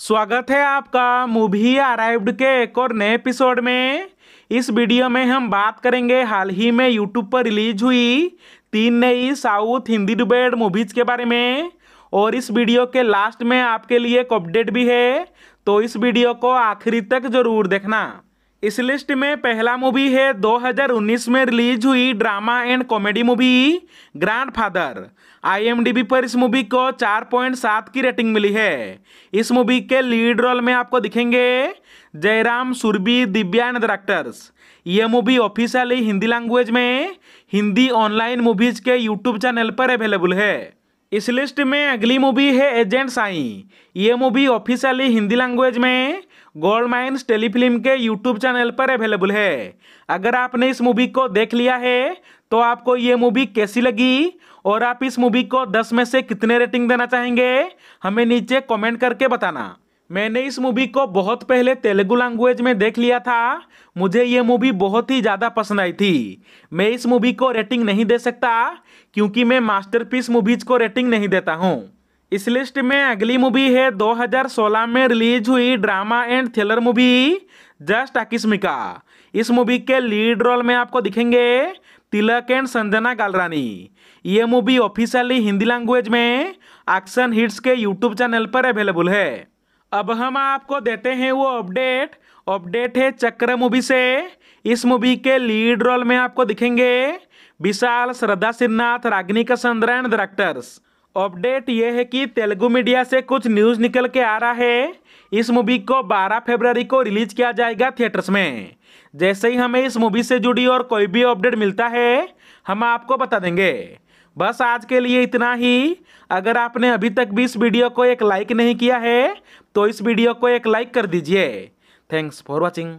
स्वागत है आपका मूवी अराइव्ड के एक और नए एपिसोड में इस वीडियो में हम बात करेंगे हाल ही में यूट्यूब पर रिलीज हुई तीन नई साउथ हिंदी डिबेड मूवीज़ के बारे में और इस वीडियो के लास्ट में आपके लिए एक अपडेट भी है तो इस वीडियो को आखिरी तक ज़रूर देखना इस लिस्ट में पहला मूवी है 2019 में रिलीज हुई drama and comedy movie father आई पर इस मूवी को 4.7 की रेटिंग मिली है इस मूवी के लीड रोल में आपको दिखेंगे जयराम सुरबी दिव्या एंड डायरेक्टर्स ये मूवी ऑफिशियली हिंदी लैंग्वेज में हिंदी ऑनलाइन मूवीज के यूट्यूब चैनल पर अवेलेबल है इस लिस्ट में अगली मूवी है एजेंट साई ये मूवी ऑफिशियली हिंदी लैंग्वेज में गोल्ड माइन्स टेलीफिल्म के यूट्यूब चैनल पर अवेलेबल है अगर आपने इस मूवी को देख लिया है तो आपको ये मूवी कैसी लगी और आप इस मूवी को 10 में से कितने रेटिंग देना चाहेंगे हमें नीचे कमेंट करके बताना मैंने इस मूवी को बहुत पहले तेलुगु लैंग्वेज में देख लिया था मुझे ये मूवी बहुत ही ज़्यादा पसंद आई थी मैं इस मूवी को रेटिंग नहीं दे सकता क्योंकि मैं मास्टरपीस मूवीज़ को रेटिंग नहीं देता हूँ इस लिस्ट में अगली मूवी है 2016 में रिलीज हुई drama and thriller movie just Akasmika इस मूवी के लीड रोल में आपको दिखेंगे तिलक एंड संजना गालरानी ये मूवी ऑफिशियली हिंदी लैंग्वेज में एक्शन हिट्स के यूट्यूब चैनल पर अवेलेबल है अब हम आपको देते हैं वो अपडेट अपडेट है चक्र मूवी से इस मूवी के लीड रोल में आपको दिखेंगे विशाल श्रद्धा सिन्नाथ रागनी का एंड डायरेक्टर्स अपडेट ये है कि तेलुगु मीडिया से कुछ न्यूज़ निकल के आ रहा है इस मूवी को 12 फरवरी को रिलीज किया जाएगा थिएटर्स में जैसे ही हमें इस मूवी से जुड़ी और कोई भी अपडेट मिलता है हम आपको बता देंगे बस आज के लिए इतना ही अगर आपने अभी तक भी इस वीडियो को एक लाइक नहीं किया है तो इस वीडियो को एक लाइक कर दीजिए थैंक्स फॉर वॉचिंग